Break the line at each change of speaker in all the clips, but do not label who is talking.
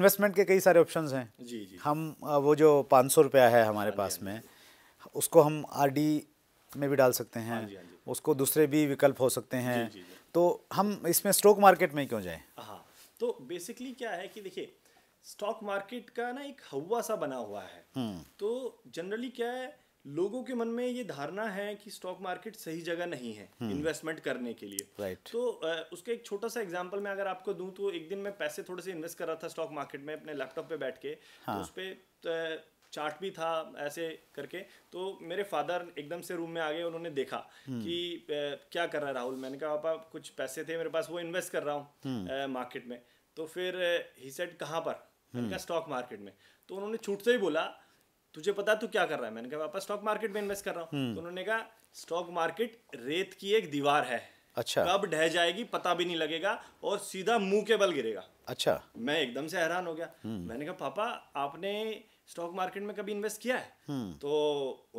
Investment के कई सारे ऑप्शन हैं जी जी हम वो जो पाँच सौ रुपया है हमारे हाँ पास हाँ में उसको हम आर में भी डाल सकते हैं हाँ उसको दूसरे भी विकल्प हो सकते हैं तो हम इसमें स्टॉक मार्केट में क्यों जाएँ
हाँ तो बेसिकली क्या है कि देखिए स्टॉक मार्केट का ना एक हवा सा बना हुआ है हम्म। तो जनरली क्या है लोगों के मन में ये धारणा है कि स्टॉक मार्केट सही जगह नहीं है इन्वेस्टमेंट हम्म। करने के लिए राइट right. तो आ, उसके एक छोटा सा एग्जांपल मैं अगर आपको दूं तो एक दिन मैं पैसे थोड़े से इन्वेस्ट कर रहा था स्टॉक मार्केट में अपने लैपटॉप पे बैठ के तो हाँ. तो उस पर चार्ट भी था ऐसे करके तो मेरे फादर एकदम से रूम में आ गए उन्होंने देखा हम्म। कि क्या कर रहा है राहुल मैंने कहा पापा कुछ पैसे थे मेरे पास वो इन्वेस्ट कर रहा हूँ मार्केट हम्म। में तो फिर ही सेट कहाँ पर स्टॉक मार्केट में तो उन्होंने छूट से ही बोला तुझे पता तू क्या कर रहा है मैंने कहा पापा स्टॉक मार्केट में इन्वेस्ट कर रहा हूँ हम्म। तो उन्होंने कहा स्टॉक मार्केट रेत की एक दीवार है अच्छा कब ढह जाएगी पता भी नहीं लगेगा और सीधा मुंह के बल गिरेगा अच्छा मैं एकदम से हैरान हो गया हम्म। मैंने कहा पापा आपने स्टॉक मार्केट में कभी इन्वेस्ट किया है हम्म। तो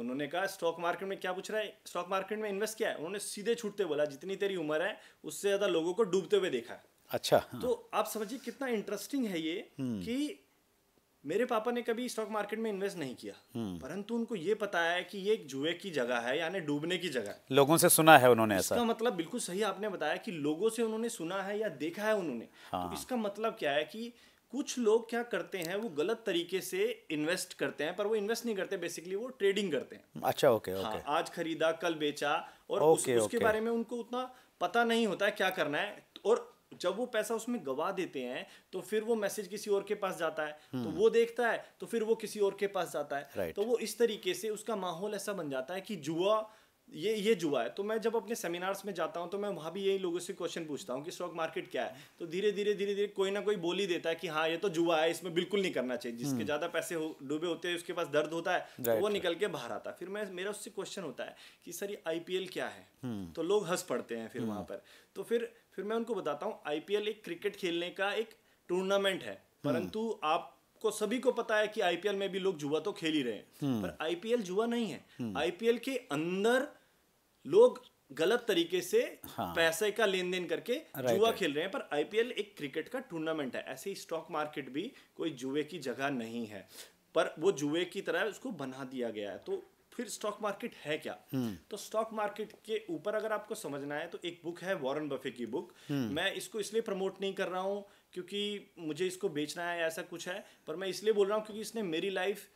उन्होंने कहा स्टॉक मार्केट में क्या पूछ रहा है स्टॉक मार्केट में इन्वेस्ट किया है उन्होंने सीधे छूटते बोला जितनी तेरी उम्र है उससे ज्यादा लोगों को डूबते हुए देखा है अच्छा हाँ। तो आप समझिए कितना इंटरेस्टिंग है ये कि मेरे पापा ने कभी स्टॉक मार्केट में इन्वेस्ट नहीं किया हम्म। परंतु उनको ये पता है कि ये एक जुए की जगह है यानी डूबने की जगह है
लोगों से सुना है उन्होंने इसका ऐसा।
मतलब बिल्कुल सही आपने बताया कि लोगों से उन्होंने सुना है या देखा है उन्होंने तो हाँ। तो इसका मतलब क्या है कि कुछ लोग क्या करते हैं वो गलत तरीके से इन्वेस्ट करते हैं पर वो इन्वेस्ट नहीं करते बेसिकली वो ट्रेडिंग करते हैं
अच्छा ओके ओके हाँ,
आज खरीदा कल बेचा और उसके बारे में उनको उतना पता नहीं होता है क्या करना है तो और जब वो पैसा उसमें गवा देते हैं तो फिर वो मैसेज किसी और के पास जाता है तो हम्म। वो देखता है तो फिर वो किसी और के पास जाता है तो वो इस तरीके से उसका माहौल ऐसा बन जाता है कि जुआ ये ये जुआ है तो मैं जब अपने सेमिनार्स में जाता हूँ तो मैं वहाँ भी यही लोगों से क्वेश्चन पूछता हूँ कि स्टॉक मार्केट क्या है तो धीरे धीरे धीरे धीरे कोई ना कोई बोली देता है कि हाँ ये तो जुआ है इसमें बिल्कुल नहीं करना चाहिए जिसके हम्म। ज़्यादा पैसे हो, डूबे होते हैं उसके पास दर्द होता है तो वो निकल के बाहर आता है फिर मैं मेरा उससे क्वेश्चन होता है कि सर ये आई क्या है हम्म। तो लोग हंस पड़ते हैं फिर वहाँ हम्म। पर तो फिर फिर मैं उनको बताता हूँ आई एक क्रिकेट खेलने का एक टूर्नामेंट है परंतु आप को सभी को पता है कि आईपीएल में भी लोग जुआ तो खेल ही रहे हैं पर आईपीएल जुआ नहीं है आईपीएल के अंदर लोग गलत तरीके से हाँ। पैसे का लेन देन करके जुआ खेल रहे हैं पर आईपीएल एक क्रिकेट का टूर्नामेंट है ऐसे ही स्टॉक मार्केट भी कोई जुए की जगह नहीं है पर वो जुए की तरह उसको बना दिया गया है तो फिर स्टॉक मार्केट है क्या हम्म। तो स्टॉक मार्केट के ऊपर अगर आपको समझना है तो एक बुक है वॉरेन बफे की बुक हम्म। मैं इसको इसलिए प्रमोट नहीं कर रहा हूँ क्योंकि मुझे इसको बेचना है ऐसा कुछ है पर मैं इसलिए बोल रहा हूँ क्योंकि इसने मेरी लाइफ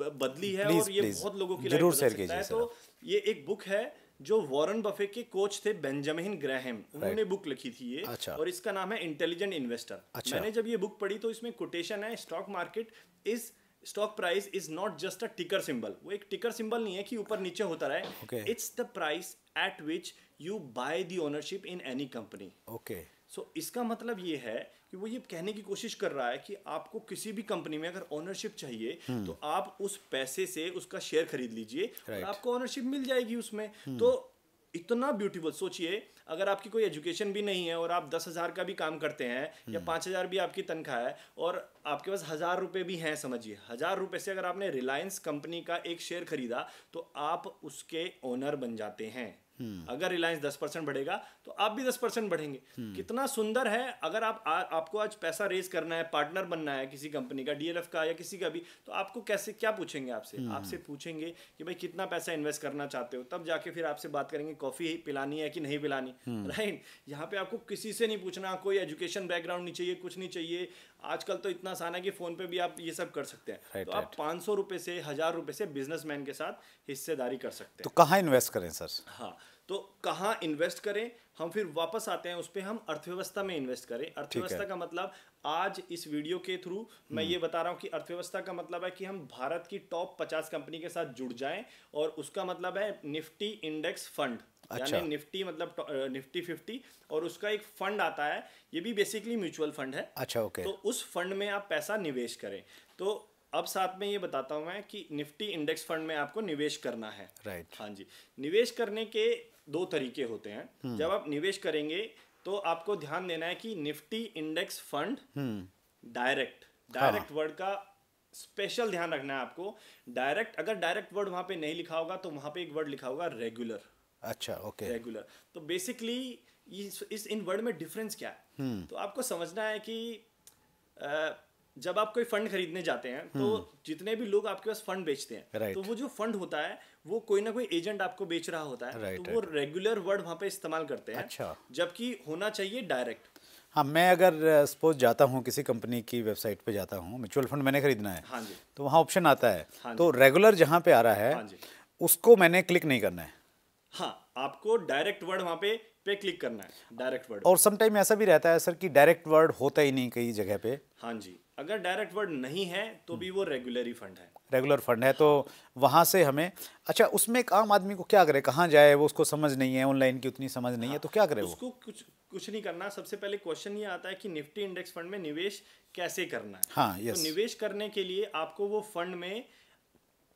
बदली है और ये बहुत लोगों की लाइफ बदल सकता है तो ये एक बुक है जो वॉरेन बफे के कोच थे बेंजामिन ग्राहम उन्होंने बुक लिखी थी ये अच्छा। और इसका नाम है इंटेलिजेंट इन्वेस्टर अच्छा। मैंने जब ये बुक पढ़ी तो इसमें कोटेशन है stock market is stock price is not just a ticker symbol वो एक टिकर सिंबल नहीं है कि ऊपर नीचे होता रहे it's the price at which you buy the ownership in any company okay so so, इसका मतलब ये है कि वो ये कहने की कोशिश कर रहा है कि आपको किसी भी कंपनी में अगर ओनरशिप चाहिए हम्म। तो आप उस पैसे से उसका शेयर खरीद लीजिए और आपको ओनरशिप मिल जाएगी उसमें हम्म। तो इतना ब्यूटीफुल सोचिए अगर आपकी कोई एजुकेशन भी नहीं है और आप दस हज़ार का भी काम करते हैं या हम्म। पाँच हज़ार भी आपकी तनख्वाह है और आपके पास हज़ार रुपये भी हैं समझिए हज़ार रुपये से अगर आपने रिलायंस कंपनी का एक शेयर खरीदा तो आप उसके ओनर बन जाते हैं हम्म। अगर रिलायंस दस परसेंट बढ़ेगा तो आप भी दस परसेंट बढ़ेंगे हम्म। कितना सुंदर है अगर आप आ, आपको आज पैसा रेज करना है पार्टनर बनना है किसी कंपनी का डीएलएफ का या किसी का भी तो आपको कैसे क्या पूछेंगे आपसे हम्म। आपसे पूछेंगे कि भाई कितना पैसा इन्वेस्ट करना चाहते हो तब जाके फिर आपसे बात करेंगे कॉफी पिलानी है कि नहीं पिलानी राइट यहाँ पे आपको किसी से नहीं पूछना कोई एजुकेशन बैकग्राउंड नहीं चाहिए कुछ नहीं चाहिए आजकल तो इतना आसान है कि फ़ोन पे भी आप ये सब कर सकते हैं right, तो आप पाँच सौ रुपये से हज़ार रुपये से बिजनेसमैन के साथ हिस्सेदारी कर सकते तो हैं तो
कहाँ इन्वेस्ट करें सर
हाँ तो कहाँ इन्वेस्ट करें हम फिर वापस आते हैं उस पर हम अर्थव्यवस्था में इन्वेस्ट करें अर्थव्यवस्था का मतलब आज इस वीडियो के थ्रू मैं हम्म। ये बता रहा हूँ कि अर्थव्यवस्था का मतलब है कि हम भारत की टॉप पचास कंपनी के साथ जुड़ जाएं और उसका मतलब है निफ्टी इंडेक्स फंड अच्छा। यानी निफ्टी मतलब निफ्टी फिफ्टी और उसका एक फंड आता है ये भी बेसिकली म्यूचुअल फंड है अच्छा ओके तो उस फंड में आप पैसा निवेश करें तो अब साथ में ये बताता हूँ मैं कि निफ्टी इंडेक्स फंड में आपको निवेश करना है राइट हाँ जी निवेश करने के दो तरीके होते हैं हम्म। जब आप निवेश करेंगे तो आपको ध्यान देना है कि Nifty index fund direct direct word का स्पेशल ध्यान रखना है आपको डायरेक्ट अगर डायरेक्ट वर्ड वहां पे नहीं लिखा होगा तो वहां पे एक वर्ड लिखा होगा रेगुलर
अच्छा ओके
रेगुलर तो बेसिकली इस, इस इन वर्ड में डिफरेंस क्या है hmm. तो आपको समझना है कि जब आप कोई फंड खरीदने जाते हैं तो hmm. जितने भी लोग आपके पास फंड बेचते हैं तो right. तो वो जो फंड होता है वो कोई ना कोई एजेंट आपको बेच रहा होता है right, तो वो रेगुलर वर्ड वहां पे इस्तेमाल करते हैं अच्छा जबकि होना चाहिए डायरेक्ट
हाँ मैं अगर सपोज जाता हूँ किसी कंपनी की वेबसाइट पे जाता हूँ म्यूचुअल फंड मैंने खरीदना है हाँ जी तो वहाँ ऑप्शन आता है हाँ तो रेगुलर जहाँ पे आ रहा है हाँ जी उसको मैंने क्लिक नहीं करना है
हाँ आपको डायरेक्ट वर्ड वहाँ पे पे क्लिक करना है डायरेक्ट वर्ड और
समटाइम ऐसा भी रहता है सर कि डायरेक्ट वर्ड होता ही नहीं कई जगह पे
हाँ जी अगर डायरेक्ट वर्ड नहीं है तो भी वो रेगुलर ही फंड है
रेगुलर फंड है तो वहाँ से हमें अच्छा उसमें एक आम आदमी को क्या करे कहाँ जाए वो उसको समझ नहीं है ऑनलाइन की उतनी समझ नहीं हाँ, है तो क्या करे उसको
वो? कुछ कुछ नहीं करना सबसे पहले क्वेश्चन ये आता है कि निफ्टी इंडेक्स फंड में निवेश कैसे करना है हाँ यस तो निवेश करने के लिए आपको वो फंड में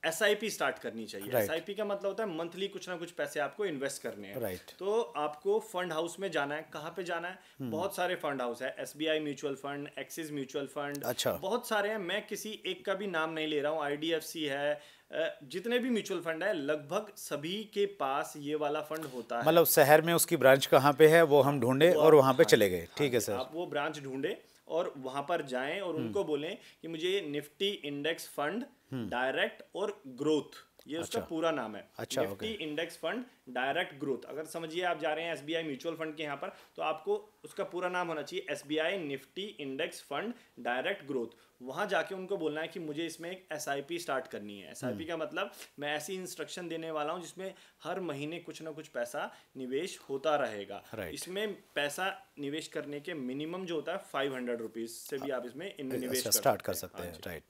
एस स्टार्ट करनी चाहिए एस right. का मतलब होता है मंथली कुछ ना कुछ पैसे आपको इन्वेस्ट करने हैं right. तो आपको फंड हाउस में जाना है कहाँ पे जाना है hmm. बहुत सारे फंड हाउस है S B I mutual fund Axis mutual fund अच्छा बहुत सारे हैं मैं किसी एक का भी नाम नहीं ले रहा हूँ आई है जितने भी म्यूचुअल फंड है लगभग सभी के पास ये वाला फंड होता है मतलब
शहर में उसकी ब्रांच कहाँ पे है वो हम ढूंढे और वहाँ पे हाँ चले गए ठीक है हाँ सर आप
वो ब्रांच ढूंढे और वहां पर जाएं और हम्म। उनको बोलें कि मुझे निफ्टी इंडेक्स फंड हम्म। डायरेक्ट और ग्रोथ ये अच्छा, उसका पूरा नाम है अच्छा Nifty index fund direct growth अगर समझिए आप जा रहे हैं S B I mutual fund के यहाँ पर तो आपको उसका पूरा नाम होना चाहिए S B I Nifty index fund direct growth वहां जाके उनको बोलना है कि मुझे इसमें एक एस आई पी स्टार्ट करनी है एस आई पी हम्म। का मतलब मैं ऐसी इंस्ट्रक्शन देने वाला हूँ जिसमें हर महीने कुछ ना कुछ पैसा निवेश होता रहेगा इसमें पैसा निवेश करने के मिनिमम जो होता है फाइव हंड्रेड रुपीज़ से भी आप इसमें अच्छा, निवेश स्टार्ट
कर सकते हैं हाँ राइट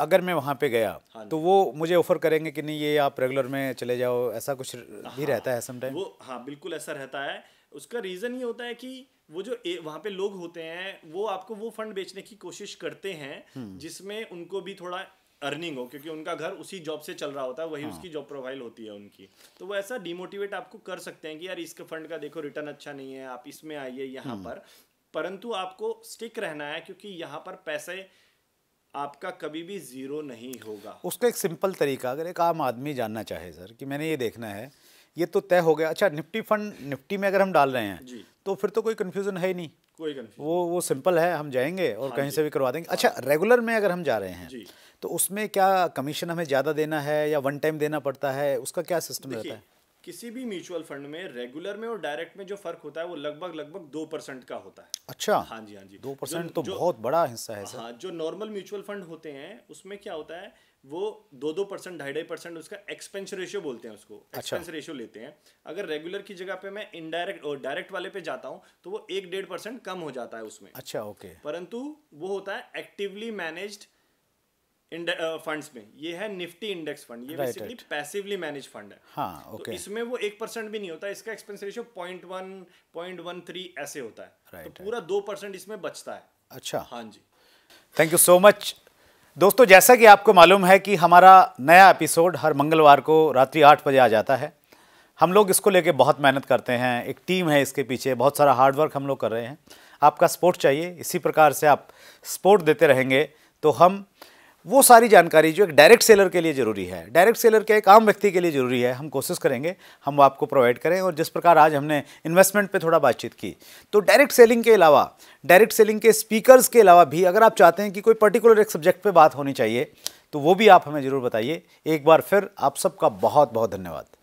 अगर मैं वहाँ पे गया हाँ तो वो मुझे ऑफर करेंगे कि नहीं ये आप रेगुलर में चले जाओ ऐसा कुछ हाँ, भी रहता है समटाइम वो
हाँ बिल्कुल ऐसा रहता है उसका रीज़न ये होता है कि वो जो ए, वहाँ पे लोग होते हैं वो आपको वो फंड बेचने की कोशिश करते हैं हम्म। जिसमें उनको भी थोड़ा अर्निंग हो क्योंकि उनका घर उसी जॉब से चल रहा होता है वही हाँ। उसकी जॉब प्रोफाइल होती है उनकी तो वो ऐसा डिमोटिवेट आपको कर सकते हैं कि यार इसके फंड का देखो रिटर्न अच्छा नहीं है आप इसमें आइए यहाँ हम्म। पर परंतु आपको स्टिक रहना है क्योंकि यहाँ पर पैसे आपका कभी भी ज़ीरो नहीं होगा
उसका एक सिंपल तरीका अगर एक आम आदमी जानना चाहे सर कि मैंने ये देखना है ये तो तय हो गया अच्छा निफ्टी फंड निफ्टी में अगर हम डाल रहे हैं तो फिर तो कोई कन्फ्यूज़न है ही नहीं कोई कन्फ्यूज़न वो वो सिंपल है हम जाएंगे और हाँ कहीं से भी करवा देंगे अच्छा रेगुलर हाँ। में अगर हम जा रहे हैं तो उसमें क्या कमीशन हमें ज़्यादा देना है या वन टाइम देना पड़ता है उसका क्या सिस्टम रहता है
किसी भी म्यूचुअल फंड में रेगुलर में और डायरेक्ट में जो फर्क होता है वो लगभग लगभग दो परसेंट का होता है अच्छा हाँ जी हाँ जी दो परसेंट तो जो, बहुत
बड़ा हिस्सा है हाँ
जो नॉर्मल म्यूचुअल फंड होते हैं उसमें क्या होता है वो दो दो परसेंट ढाई ढाई परसेंट उसका एक्सपेंस रेशियो बोलते हैं उसको अच्छा। एक्सपेंस रेशियो लेते हैं अगर रेगुलर की जगह पे मैं इनडायरेक्ट और डायरेक्ट वाले पे जाता हूँ तो वो एक डेढ़ परसेंट कम हो जाता है उसमें अच्छा ओके परंतु वो होता है एक्टिवली मैनेज्ड फंड्स में ये है निफ्टी इंडेक्स फंड ये बेसिकली पैसिवली मैनेज फंड है
हाँ, तो okay. तो इसमें
वो एक परसेंट भी नहीं होता इसका expense ratio point one point one three ऐसे होता है तो right, तो पूरा दो परसेंट इसमें बचता है अच्छा हाँ जी
थैंक यू सो मच दोस्तों जैसा कि आपको मालूम है कि हमारा नया एपिसोड हर मंगलवार को रात्रि आठ बजे आ जाता है हम लोग इसको लेके बहुत मेहनत करते हैं एक टीम है इसके पीछे बहुत सारा हार्डवर्क हम लोग कर रहे हैं आपका सपोर्ट चाहिए इसी प्रकार से आप सपोर्ट देते रहेंगे तो हम वो सारी जानकारी जो एक डायरेक्ट सेलर के लिए ज़रूरी है डायरेक्ट सेलर के एक आम व्यक्ति के लिए ज़रूरी है हम कोशिश करेंगे हम आपको प्रोवाइड करें और जिस प्रकार आज हमने इन्वेस्टमेंट पे थोड़ा बातचीत की तो डायरेक्ट सेलिंग के अलावा डायरेक्ट सेलिंग के स्पीकर्स के अलावा भी अगर आप चाहते हैं कि कोई पर्टिकुलर एक सब्जेक्ट पर बात होनी चाहिए तो वो भी आप हमें ज़रूर बताइए एक बार फिर आप सबका बहुत बहुत धन्यवाद